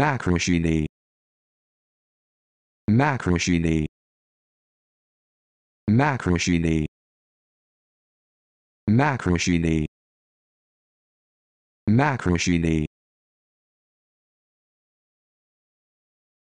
Macroshidi. Macroshidi. Macroshidi. Macroshidi. Macroshidi.